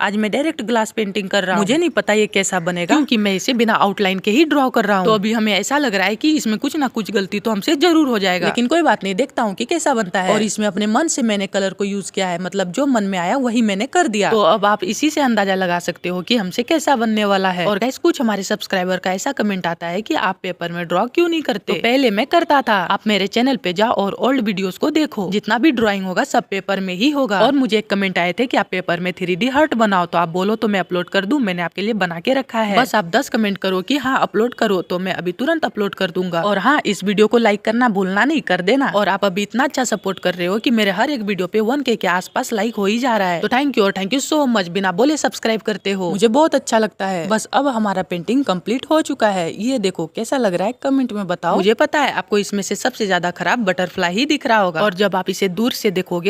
आज मैं direct glass painting कर रहा हूँ मुझे नहीं पता ये कैसा बनेगा क्योंकि मैं इसे बिना आउटलाइन के ही ड्रॉ कर रहा हूँ तो अभी हमें ऐसा लग रहा है की इसमें कुछ ना कुछ गलती तो हमसे जरूर हो जाएगा लेकिन कोई बात नहीं देखता हूँ की कैसा बनता है और इसमें अपने मन से मैंने कलर को यूज किया है मतलब जो मन में आया वही मैंने कर दिया तो अब आप इसी से अंदाजा लगा सकते हो की हमसे कैसा बनने वाला है और कैसे कुछ हमारे सब्सक्राइबर का ऐसा कमेंट आता है की आप पेपर में ड्रॉ क्यूँ नहीं करते तो पहले मैं करता था आप मेरे चैनल पे जाओ और ओल्ड वीडियोज को देखो जितना भी ड्रॉइंग होगा सब पेपर में ही होगा और मुझे एक कमेंट आए थे की आप पेपर में थ्री डी हर्ट बनाओ तो आप बोलो तो मैं अपलोड कर दूँ मैंने आपके लिए बना के रखा है बस आप दस कमेंट करो की हाँ अपलोड करो तो मैं अभी तुरंत अपलोड कर दूंगा और हाँ इस वीडियो को लाइक करना भूलना नहीं कर देना और आप अभी इतना अच्छा सपोर्ट कर रहे हो की मेरे हर एक वीडियो पे वन के पास लाइक हो ही जा रहा है तो थैंक यू और थैंक यू सो मच बिना बोले सब्सक्राइब करते हो मुझे बहुत अच्छा लगता है बस अब हमारा पेंटिंग कम्प्लीट हो चुका है ये देखो कैसा लग रहा है कमेंट में बताओ मुझे पता है आपको इसमें से सबसे ज्यादा खराब बटरफ्लाई ही दिख रहा होगा और जब आप इसे दूर से देखोगे